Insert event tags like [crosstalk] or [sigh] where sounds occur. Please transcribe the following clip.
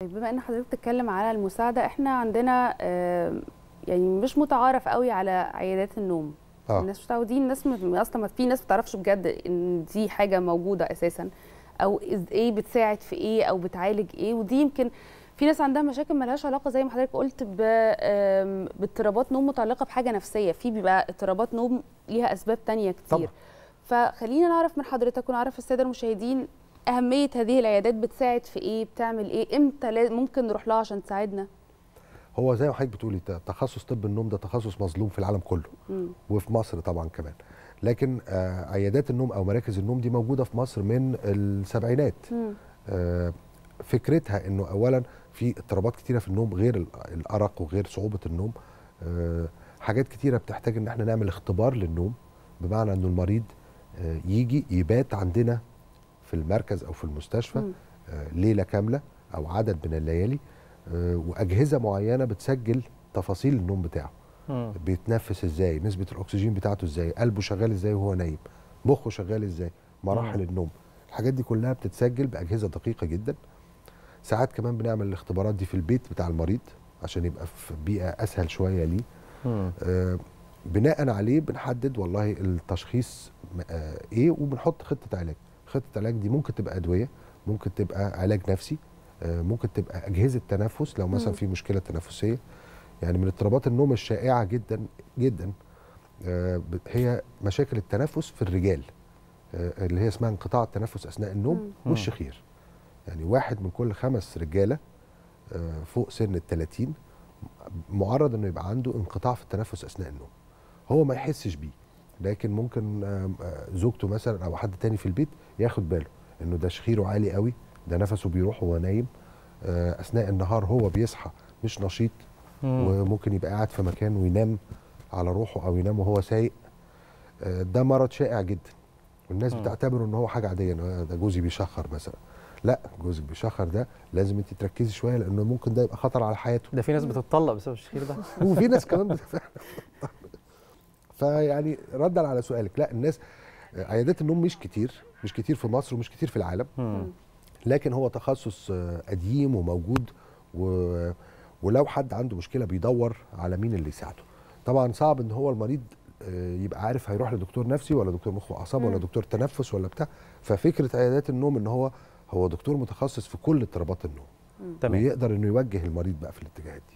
طيب، بما ان حضرتك بتتكلم على المساعده احنا عندنا آه، يعني مش متعارف قوي على عيادات النوم آه. الناس مش متعودين الناس اصلا في ناس ما بتعرفش بجد ان دي حاجه موجوده اساسا او ايه بتساعد في ايه او بتعالج ايه ودي يمكن في ناس عندها مشاكل مالهاش علاقه زي ما حضرتك قلت باضطرابات نوم متعلقه بحاجه نفسيه في بيبقى اضطرابات نوم ليها اسباب تانية كتير طبعا. فخلينا نعرف من حضرتك ونعرف الساده المشاهدين اهميه هذه العيادات بتساعد في ايه بتعمل ايه امتى ممكن نروح لها عشان تساعدنا هو زي ما حضرتك بتقولي تخصص طب النوم ده تخصص مظلوم في العالم كله م. وفي مصر طبعا كمان لكن آه عيادات النوم او مراكز النوم دي موجوده في مصر من السبعينات آه فكرتها انه اولا في اضطرابات كتيره في النوم غير الارق وغير صعوبه النوم آه حاجات كتيره بتحتاج ان احنا نعمل اختبار للنوم بمعنى انه المريض آه يجي يبات عندنا في المركز او في المستشفى آه، ليله كامله او عدد من الليالي آه، واجهزه معينه بتسجل تفاصيل النوم بتاعه بيتنفس ازاي نسبه الاكسجين بتاعته ازاي قلبه شغال ازاي وهو نايم مخه شغال ازاي مراحل النوم الحاجات دي كلها بتتسجل باجهزه دقيقه جدا ساعات كمان بنعمل الاختبارات دي في البيت بتاع المريض عشان يبقى في بيئه اسهل شويه ليه آه، بناء عليه بنحدد والله التشخيص ايه وبنحط خطه علاج خطه العلاج دي ممكن تبقى ادويه ممكن تبقى علاج نفسي آه، ممكن تبقى اجهزه تنفس لو مثلا في مشكله تنفسيه يعني من اضطرابات النوم الشائعه جدا جدا آه، هي مشاكل التنفس في الرجال آه، اللي هي اسمها انقطاع التنفس اثناء النوم والشخير يعني واحد من كل خمس رجاله فوق سن ال 30 معرض انه يبقى عنده انقطاع في التنفس اثناء النوم هو ما يحسش بيه لكن ممكن آه، زوجته مثلا او حد تاني في البيت ياخد باله انه ده شخيره عالي قوي ده نفسه بيروح وهو نايم آه، اثناء النهار هو بيصحى مش نشيط وممكن يبقى قاعد في مكان وينام على روحه او ينام وهو سايق آه، ده مرض شائع جدا والناس بتعتبره ان هو حاجه عاديه ده جوزي بيشخر مثلا لا جوزك بيشخر ده لازم انت تركزي شويه لانه ممكن ده يبقى خطر على حياته ده في ناس بتتطلق بسبب الشخير ده وفي ناس كمان بتتطلق [laughs] فيعني ردا على سؤالك لا الناس آه، عيادات النوم مش كتير مش كتير في مصر ومش كتير في العالم لكن هو تخصص آه، قديم وموجود و ولو حد عنده مشكله بيدور على مين اللي يساعده طبعا صعب ان هو المريض آه، يبقى عارف هيروح لدكتور نفسي ولا دكتور مخ واعصاب ولا دكتور تنفس ولا بتاع ففكره عيادات النوم ان هو هو دكتور متخصص في كل اضطرابات النوم تمام ويقدر انه يوجه المريض بقى في الاتجاهات دي